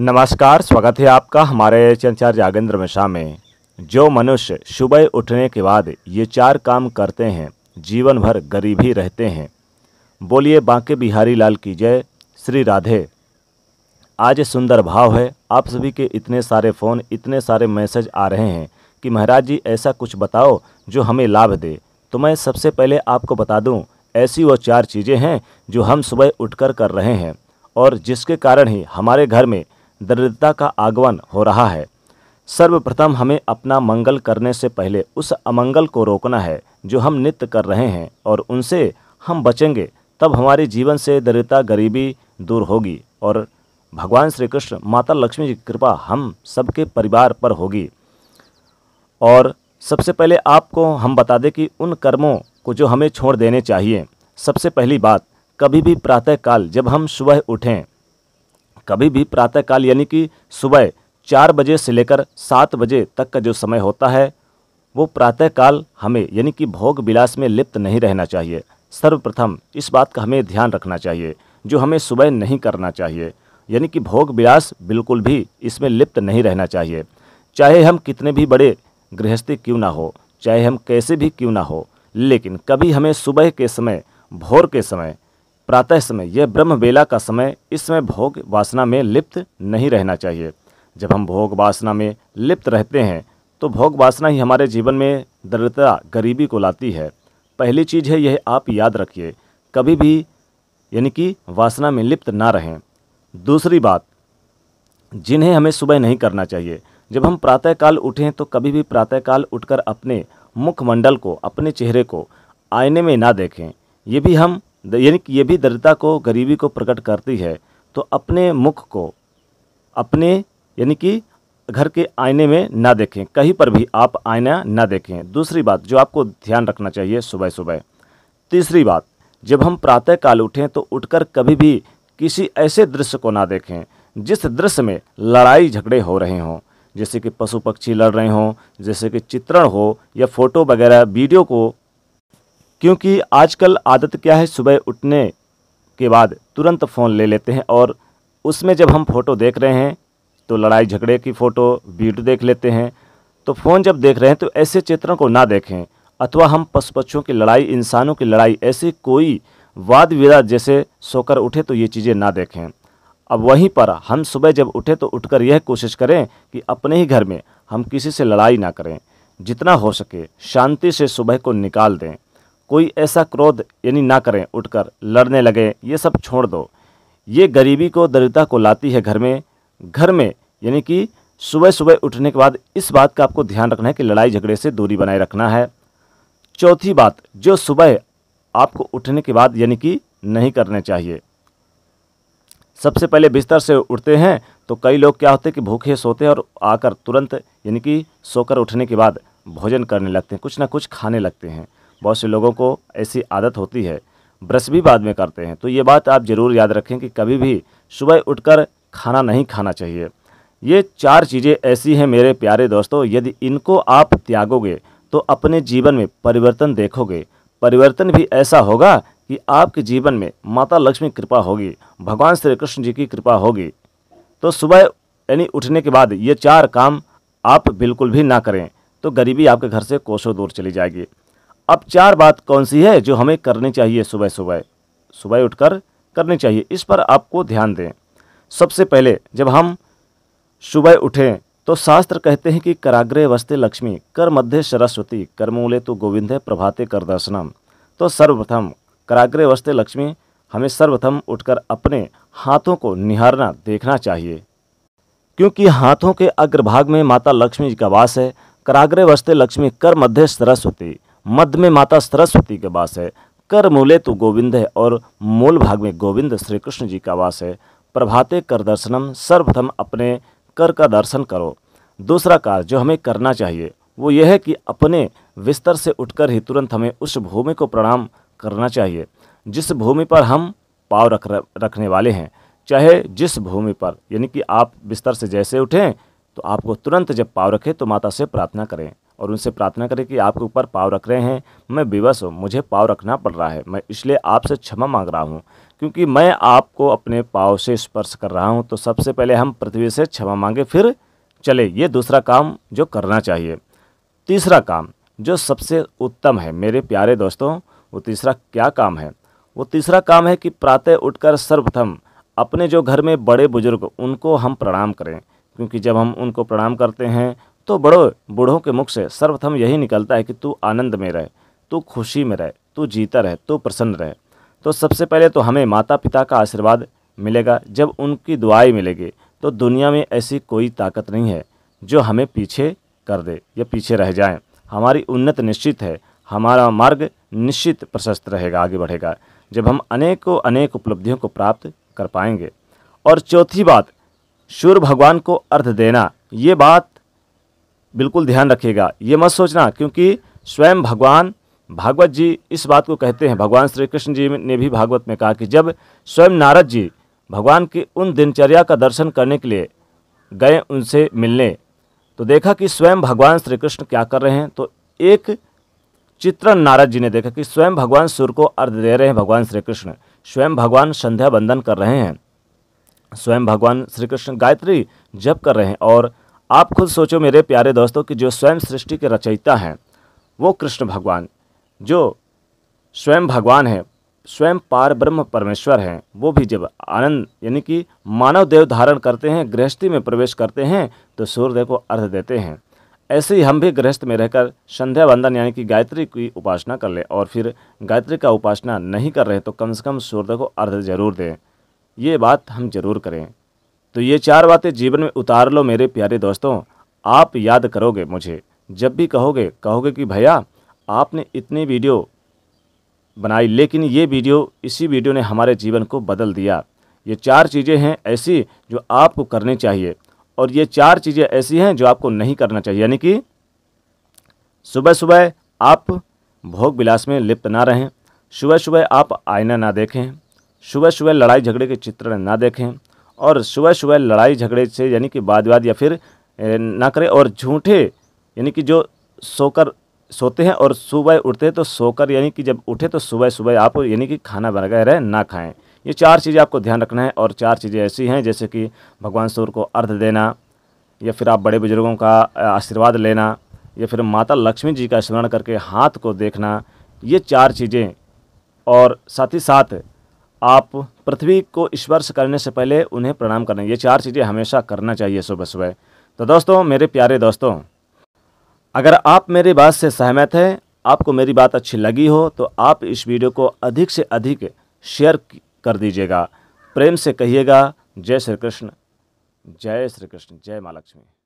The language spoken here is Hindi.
नमस्कार स्वागत है आपका हमारे चंचार जागेंद्र मिश्रा में जो मनुष्य सुबह उठने के बाद ये चार काम करते हैं जीवन भर गरीबी रहते हैं बोलिए बांके बिहारी लाल की जय श्री राधे आज सुंदर भाव है आप सभी के इतने सारे फ़ोन इतने सारे मैसेज आ रहे हैं कि महाराज जी ऐसा कुछ बताओ जो हमें लाभ दे तो मैं सबसे पहले आपको बता दूँ ऐसी वो चार चीज़ें हैं जो हम सुबह उठ कर रहे हैं और जिसके कारण ही हमारे घर में दरिद्रता का आगमन हो रहा है सर्वप्रथम हमें अपना मंगल करने से पहले उस अमंगल को रोकना है जो हम नित्य कर रहे हैं और उनसे हम बचेंगे तब हमारे जीवन से दरिद्रता गरीबी दूर होगी और भगवान श्री कृष्ण माता लक्ष्मी जी की कृपा हम सबके परिवार पर होगी और सबसे पहले आपको हम बता दें कि उन कर्मों को जो हमें छोड़ देने चाहिए सबसे पहली बात कभी भी प्रातःकाल जब हम सुबह उठें कभी भी प्रातःकाल यानी कि सुबह चार बजे से लेकर सात बजे तक का जो समय होता है वो प्रातःकाल हमें यानी कि भोग विलास में लिप्त नहीं रहना चाहिए सर्वप्रथम इस बात का हमें ध्यान रखना चाहिए जो हमें सुबह नहीं करना चाहिए यानी कि भोग विलास बिल्कुल भी इसमें लिप्त नहीं रहना चाहिए चाहे हम कितने भी बड़े गृहस्थी क्यों ना हो चाहे हम कैसे भी क्यों ना हो लेकिन कभी हमें सुबह के समय भोर के समय प्रातः समय यह ब्रह्म बेला का समय इस समय भोग वासना में लिप्त नहीं रहना चाहिए जब हम भोग वासना में लिप्त रहते हैं तो भोग वासना ही हमारे जीवन में दृढ़ता गरीबी को लाती है पहली चीज़ है यह आप याद रखिए कभी भी यानी कि वासना में लिप्त ना रहें दूसरी बात जिन्हें हमें सुबह नहीं करना चाहिए जब हम प्रातःकाल उठें तो कभी भी प्रातःकाल उठकर अपने मुखमंडल को अपने चेहरे को आईने में ना देखें ये भी हम यानी कि ये भी दरिद्रता को गरीबी को प्रकट करती है तो अपने मुख को अपने यानी कि घर के आईने में ना देखें कहीं पर भी आप आईना ना देखें दूसरी बात जो आपको ध्यान रखना चाहिए सुबह सुबह तीसरी बात जब हम प्रातःकाल उठें तो उठकर कभी भी किसी ऐसे दृश्य को ना देखें जिस दृश्य में लड़ाई झगड़े हो रहे हों जैसे कि पशु पक्षी लड़ रहे हों जैसे कि चित्रण हो या फोटो वगैरह वीडियो को क्योंकि आजकल आदत क्या है सुबह उठने के बाद तुरंत फ़ोन ले लेते हैं और उसमें जब हम फ़ोटो देख रहे हैं तो लड़ाई झगड़े की फ़ोटो वीडियो देख लेते हैं तो फ़ोन जब देख रहे हैं तो ऐसे चित्रों को ना देखें अथवा हम पशु पक्षियों की लड़ाई इंसानों की लड़ाई ऐसे कोई वाद विवाद जैसे सोकर उठे तो ये चीज़ें ना देखें अब वहीं पर हम सुबह जब उठे तो उठकर यह कोशिश करें कि अपने ही घर में हम किसी से लड़ाई ना करें जितना हो सके शांति से सुबह को निकाल दें कोई ऐसा क्रोध यानी ना करें उठकर लड़ने लगें ये सब छोड़ दो ये गरीबी को दरिद्रता को लाती है घर में घर में यानी कि सुबह सुबह उठने के बाद इस बात का आपको ध्यान रखना है कि लड़ाई झगड़े से दूरी बनाए रखना है चौथी बात जो सुबह आपको उठने के बाद यानी कि नहीं करने चाहिए सबसे पहले बिस्तर से उठते हैं तो कई लोग क्या होते हैं कि भूखे सोते हैं और आकर तुरंत यानी कि सोकर उठने के बाद भोजन करने लगते हैं कुछ ना कुछ खाने लगते हैं बहुत से लोगों को ऐसी आदत होती है ब्रश भी बाद में करते हैं तो ये बात आप ज़रूर याद रखें कि कभी भी सुबह उठकर खाना नहीं खाना चाहिए ये चार चीज़ें ऐसी हैं मेरे प्यारे दोस्तों यदि इनको आप त्यागोगे तो अपने जीवन में परिवर्तन देखोगे परिवर्तन भी ऐसा होगा कि आपके जीवन में माता लक्ष्मी कृपा होगी भगवान श्री कृष्ण जी की कृपा होगी तो सुबह यानी उठने के बाद ये चार काम आप बिल्कुल भी ना करें तो गरीबी आपके घर से कोसों दूर चली जाएगी अब चार बात कौन सी है जो हमें करनी चाहिए सुबह सुबह सुबह उठकर करनी चाहिए इस पर आपको ध्यान दें सबसे पहले जब हम सुबह उठें तो शास्त्र कहते हैं कि कराग्रे वस्ते लक्ष्मी कर मध्य सरस्वती कर्मूले तो गोविंद है प्रभाते कर दर्शनम तो सर्वप्रथम कराग्रे वस्ते लक्ष्मी हमें सर्वप्रथम उठकर अपने हाथों को निहारना देखना चाहिए क्योंकि हाथों के अग्रभाग में माता लक्ष्मी जी का वास है कराग्रे वस्ते लक्ष्मी कर मध्य सरस्वती मध्य में माता सरस्वती के वास है कर मूले तो गोविंद है और मूल भाग में गोविंद श्री कृष्ण जी का वास है प्रभाते कर दर्शनम सर्वप्रथम अपने कर का दर्शन करो दूसरा कार्य जो हमें करना चाहिए वो यह है कि अपने विस्तर से उठकर ही तुरंत हमें उस भूमि को प्रणाम करना चाहिए जिस भूमि पर हम पाव रख रखने वाले हैं चाहे जिस भूमि पर यानी कि आप बिस्तर से जैसे उठें तो आपको तुरंत जब पाव रखें तो माता से प्रार्थना करें और उनसे प्रार्थना करें कि आपके ऊपर पाव रख रहे हैं मैं विवश हूँ मुझे पाव रखना पड़ रहा है मैं इसलिए आपसे क्षमा मांग रहा हूँ क्योंकि मैं आपको अपने पाव से स्पर्श कर रहा हूँ तो सबसे पहले हम पृथ्वी से क्षमा मांगे फिर चले ये दूसरा काम जो करना चाहिए तीसरा काम जो सबसे उत्तम है मेरे प्यारे दोस्तों वो तीसरा क्या काम है वो तीसरा काम है कि प्रातः उठकर सर्वप्रथम अपने जो घर में बड़े बुजुर्ग उनको हम प्रणाम करें क्योंकि जब हम उनको प्रणाम करते हैं तो बड़ों बूढ़ों के मुख से सर्वथम यही निकलता है कि तू आनंद में रहे तू खुशी में रहे तू जीता रहे तू प्रसन्न रहे तो सबसे पहले तो हमें माता पिता का आशीर्वाद मिलेगा जब उनकी दुआएं मिलेगी तो दुनिया में ऐसी कोई ताकत नहीं है जो हमें पीछे कर दे या पीछे रह जाए हमारी उन्नत निश्चित है हमारा मार्ग निश्चित प्रशस्त रहेगा आगे बढ़ेगा जब हम अनेकों अनेक उपलब्धियों को प्राप्त कर पाएंगे और चौथी बात सूर्य भगवान को अर्थ देना ये बात बिल्कुल ध्यान रखिएगा ये मत सोचना क्योंकि स्वयं भगवान भागवत जी इस बात को कहते हैं भगवान श्री कृष्ण जी ने भी भागवत में कहा कि जब स्वयं नारद जी भगवान की उन दिनचर्या का दर्शन करने के लिए गए उनसे मिलने तो देखा कि स्वयं भगवान श्री कृष्ण क्या कर रहे हैं तो एक चित्रण नारद जी ने देखा कि स्वयं भगवान सूर्य को अर्ध दे रहे हैं भगवान श्री कृष्ण स्वयं भगवान संध्या बंदन कर रहे हैं स्वयं भगवान श्री कृष्ण गायत्री जप कर रहे हैं और आप खुद सोचो मेरे प्यारे दोस्तों कि जो स्वयं सृष्टि के रचयिता हैं वो कृष्ण भगवान जो स्वयं भगवान हैं स्वयं पार ब्रह्म परमेश्वर हैं वो भी जब आनंद यानी कि मानव देव धारण करते हैं गृहस्थी में प्रवेश करते हैं तो सूर्यदेव को अर्घ देते हैं ऐसे ही हम भी गृहस्थ में रहकर संध्या वंदन यानी कि गायत्री की उपासना कर लें और फिर गायत्री का उपासना नहीं कर रहे तो कम से कम सूर्य को अर्घ जरूर दें ये बात हम जरूर करें तो ये चार बातें जीवन में उतार लो मेरे प्यारे दोस्तों आप याद करोगे मुझे जब भी कहोगे कहोगे कि भैया आपने इतनी वीडियो बनाई लेकिन ये वीडियो इसी वीडियो ने हमारे जीवन को बदल दिया ये चार चीज़ें हैं ऐसी जो आपको करनी चाहिए और ये चार चीज़ें ऐसी हैं जो आपको नहीं करना चाहिए यानी कि सुबह सुबह आप भोग विलास में लिप्त ना रहें सुबह सुबह आप आईना ना देखें सुबह सुबह लड़ाई झगड़े के चित्र ना देखें और सुबह सुबह लड़ाई झगड़े से यानी कि वाद विवाद या फिर ना करें और झूठे यानी कि जो सोकर सोते हैं और सुबह उठते हैं तो सोकर यानी कि जब उठे तो सुबह सुबह आप यानी कि खाना वगैरह ना खाएं ये चार चीज़ें आपको ध्यान रखना है और चार चीज़ें ऐसी हैं जैसे कि भगवान सूर्य को अर्ध देना या फिर आप बड़े बुजुर्गों का आशीर्वाद लेना या फिर माता लक्ष्मी जी का स्मरण करके हाथ को देखना ये चार चीज़ें और साथ ही साथ आप पृथ्वी को स्पर्श करने से पहले उन्हें प्रणाम करना ये चार चीज़ें हमेशा करना चाहिए सुबह सुबह तो दोस्तों मेरे प्यारे दोस्तों अगर आप मेरी बात से सहमत हैं आपको मेरी बात अच्छी लगी हो तो आप इस वीडियो को अधिक से अधिक शेयर कर दीजिएगा प्रेम से कहिएगा जय श्री कृष्ण जय श्री कृष्ण जय माँ लक्ष्मी